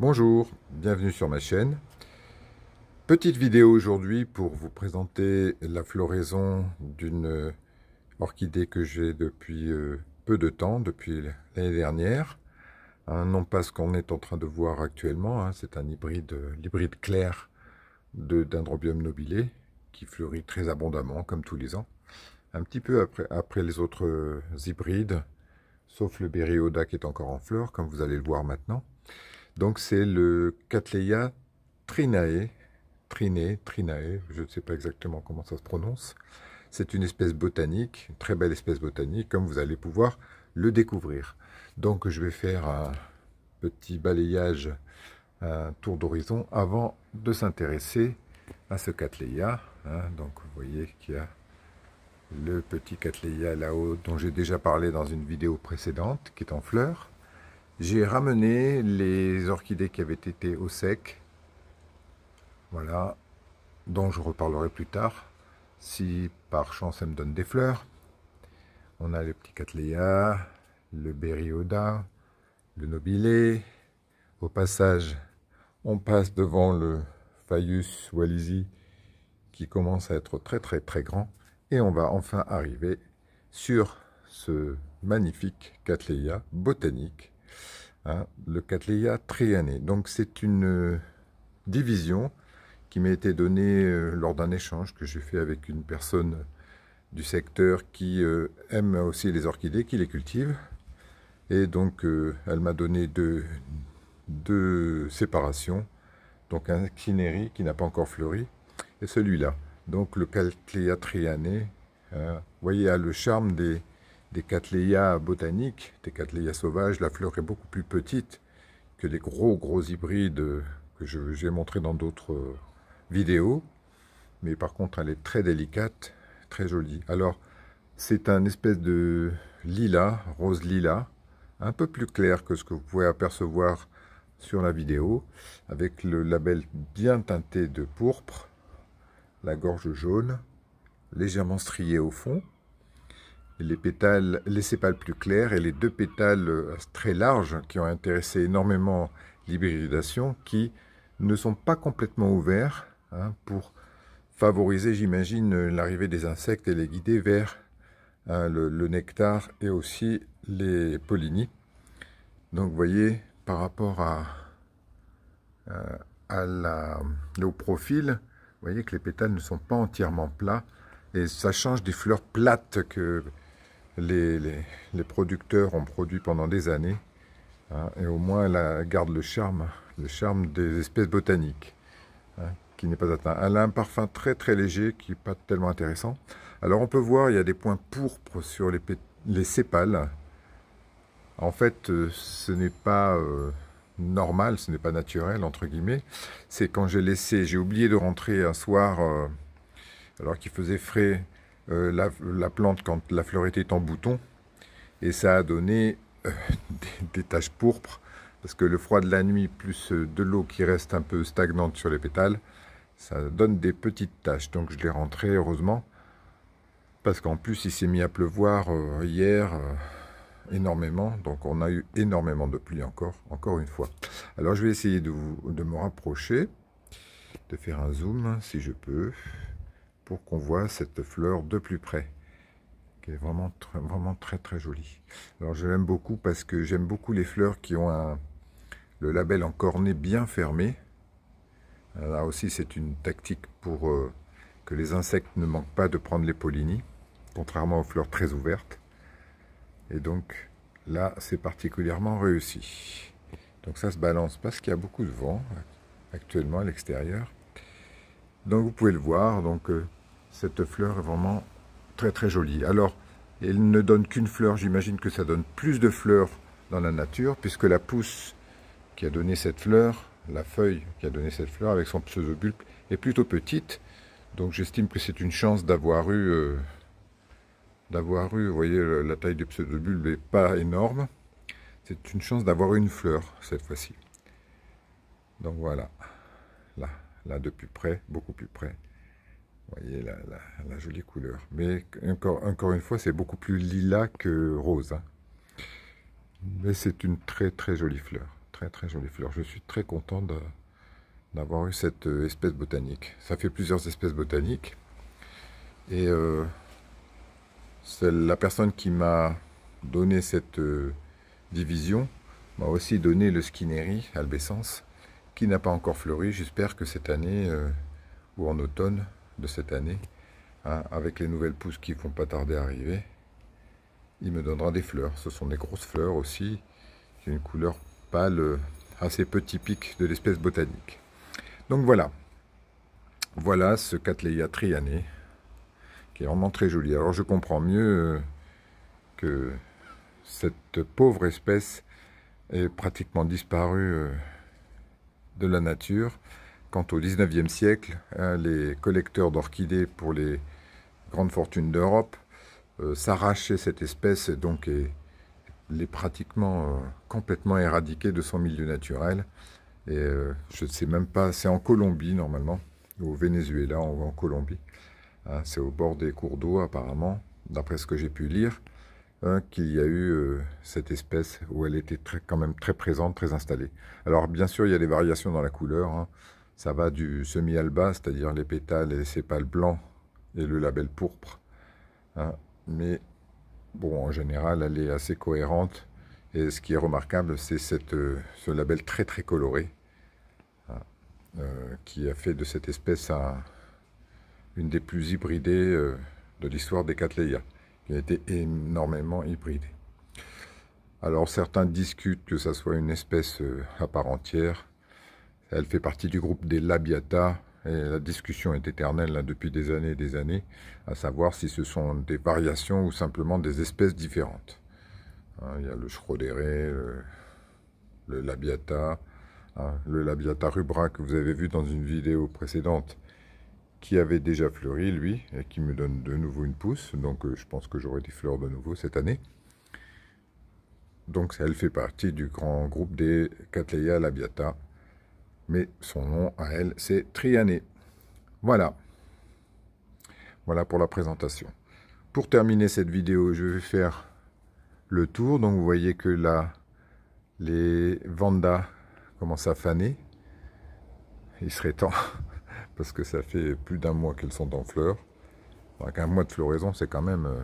Bonjour, bienvenue sur ma chaîne. Petite vidéo aujourd'hui pour vous présenter la floraison d'une orchidée que j'ai depuis euh, peu de temps, depuis l'année dernière. non pas ce qu'on est en train de voir actuellement, hein. c'est un hybride, euh, l'hybride clair de Dendrobium nobilé, qui fleurit très abondamment comme tous les ans. Un petit peu après, les autres euh, hybrides, sauf le Oda qui est encore en fleur, comme vous allez le voir maintenant. Donc c'est le Cattleya trinae, triné, trinae, je ne sais pas exactement comment ça se prononce. C'est une espèce botanique, une très belle espèce botanique, comme vous allez pouvoir le découvrir. Donc je vais faire un petit balayage, un tour d'horizon avant de s'intéresser à ce Cattleya. Hein. donc vous voyez qu'il y a le petit Cattleya là-haut dont j'ai déjà parlé dans une vidéo précédente qui est en fleurs. J'ai ramené les orchidées qui avaient été au sec. Voilà, dont je reparlerai plus tard, si par chance elles me donnent des fleurs. On a le petit Cattleya, le Berioda, le nobilé. Au passage, on passe devant le Faius Walisi qui commence à être très très très grand. Et on va enfin arriver sur ce magnifique Cattleya botanique Hein, le Cattleya trianée. Donc c'est une euh, division qui m'a été donnée euh, lors d'un échange que j'ai fait avec une personne du secteur qui euh, aime aussi les orchidées, qui les cultive. Et donc elle m'a donné deux, séparations, donc un kineri qui n'a pas encore fleuri, et celui-là, donc le Cattleya trianée. Hein, voyez, a le charme des, des Cattleya botaniques, des Cattleya sauvages, la fleur est beaucoup plus petite que les gros gros hybrides que j'ai montré dans d'autres euh, vidéos. Mais par contre, elle est très délicate, très jolie. Alors, c'est un espèce de lilas, rose lilas, un peu plus clair que ce que vous pouvez apercevoir sur la vidéo, avec le label bien teinté de pourpre, la gorge jaune, légèrement striée au fond, les pétales, les sépales plus clairs et les deux pétales très larges qui ont intéressé énormément l'hybridation, qui ne sont pas complètement ouverts hein, pour favoriser, j'imagine, l'arrivée des insectes et les guider vers hein, le, nectar et aussi les pollinies. Donc, vous voyez, par rapport à, euh, au profil, vous voyez que les pétales ne sont pas entièrement plats et ça change des fleurs plates que les, producteurs ont produit pendant des années. Hein, et au moins, elle garde le charme, le charme des espèces botaniques, hein, qui n'est pas atteint. Elle a un parfum très très léger qui n'est pas tellement intéressant. Alors on peut voir, il y a des points pourpres sur les, sépales. En fait, euh, ce n'est pas euh, normal, ce n'est pas naturel, entre guillemets. C'est quand j'ai laissé, j'ai oublié de rentrer un soir, euh, alors qu'il faisait frais, euh, la, plante quand la fleur était en bouton et ça a donné euh, des, taches pourpres parce que le froid de la nuit plus de l'eau qui reste un peu stagnante sur les pétales, ça donne des petites taches. Donc je l'ai rentré heureusement parce qu'en plus il s'est mis à pleuvoir euh, hier énormément, donc on a eu énormément de pluie encore, encore une fois. Alors je vais essayer de, de me rapprocher, de faire un zoom si je peux qu'on voit cette fleur de plus près qui est vraiment vraiment très très jolie alors je l'aime beaucoup parce que j'aime beaucoup les fleurs qui ont un, le label en cornet bien fermé là aussi c'est une tactique pour euh, que les insectes ne manquent pas de prendre les pollinis contrairement aux fleurs très ouvertes et donc là c'est particulièrement réussi donc ça se balance parce qu'il y a beaucoup de vent actuellement à l'extérieur donc vous pouvez le voir donc euh, cette fleur est vraiment très très jolie. Alors, elle ne donne qu'une fleur, j'imagine que ça donne plus de fleurs dans la nature, puisque la pousse qui a donné cette fleur, la feuille qui a donné cette fleur avec son pseudobulbe, est plutôt petite. Donc j'estime que c'est une chance d'avoir eu, euh, d'avoir eu, vous voyez, la taille du pseudobulbe n'est pas énorme. C'est une chance d'avoir une fleur cette fois-ci. Donc voilà, là, là de plus près, beaucoup plus près. Vous voyez la, jolie couleur. Mais encore, une fois, c'est beaucoup plus lilas que rose. Hein. Mais c'est une très très jolie fleur. Très très jolie fleur. Je suis très content d'avoir eu cette euh, espèce botanique. Ça fait plusieurs espèces botaniques. Et euh, la personne qui m'a donné cette euh, division m'a aussi donné le skinneri albescence qui n'a pas encore fleuri. J'espère que cette année ou en automne, de cette année, hein, avec les nouvelles pousses qui vont pas tarder à arriver, il me donnera des fleurs. Ce sont des grosses fleurs aussi, qui une couleur pâle, assez peu typique de l'espèce botanique. Donc voilà, voilà ce Cattleya trianée, qui est vraiment très joli. Alors je comprends mieux euh, que cette pauvre espèce est pratiquement disparue euh, de la nature. Quant au 19e siècle, hein, les collecteurs d'orchidées pour les grandes fortunes d'Europe euh, s'arrachaient cette espèce et donc est, les pratiquement euh, complètement éradiquée de son milieu naturel. Et euh, je ne sais même pas, c'est en Colombie normalement, au Venezuela ou en Colombie. Hein, c'est au bord des cours d'eau apparemment, d'après ce que j'ai pu lire, hein, qu'il y a eu cette espèce où elle était quand même très présente, très installée. Alors bien sûr, il y a des variations dans la couleur. Ça va du semi-alba, c'est-à-dire les pétales et les sépales blancs et le label pourpre. Hein. Mais bon, en général, elle est assez cohérente. Et ce qui est remarquable, c'est euh, ce label très très coloré hein, euh, qui a fait de cette espèce une des plus hybridées euh, de l'histoire des Cattleya, qui a été énormément hybridée. Alors certains discutent que ça soit une espèce à part entière, elle fait partie du groupe des Labiata. Et la discussion est éternelle hein, depuis des années et des années, à savoir si ce sont des variations ou simplement des espèces différentes. Hein, il y a le Schroederé, le, Labiata, hein, le Labiata rubra que vous avez vu dans une vidéo précédente, qui avait déjà fleuri, lui, et qui me donne de nouveau une pousse. Donc euh, je pense que j'aurai des fleurs de nouveau cette année. Donc elle fait partie du grand groupe des Cattleya labiata mais son nom à elle, c'est Triané. Voilà. Voilà pour la présentation. Pour terminer cette vidéo, je vais faire le tour. Donc vous voyez que là, les vandas commencent à faner. Il serait temps, parce que ça fait plus d'un mois qu'elles sont en fleurs. Donc un mois de floraison, c'est quand même euh,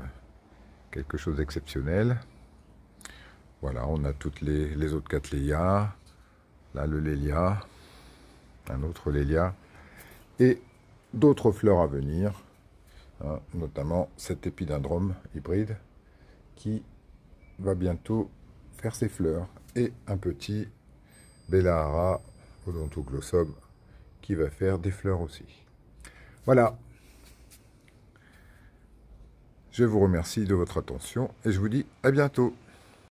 quelque chose d'exceptionnel. Voilà, on a toutes les, autres cattleyas. Là, le lélia un autre Lélia, et d'autres fleurs à venir, hein, notamment cet épidendrome hybride qui va bientôt faire ses fleurs, et un petit Bellara odontoglossum qui va faire des fleurs aussi. Voilà. Je vous remercie de votre attention et je vous dis à bientôt.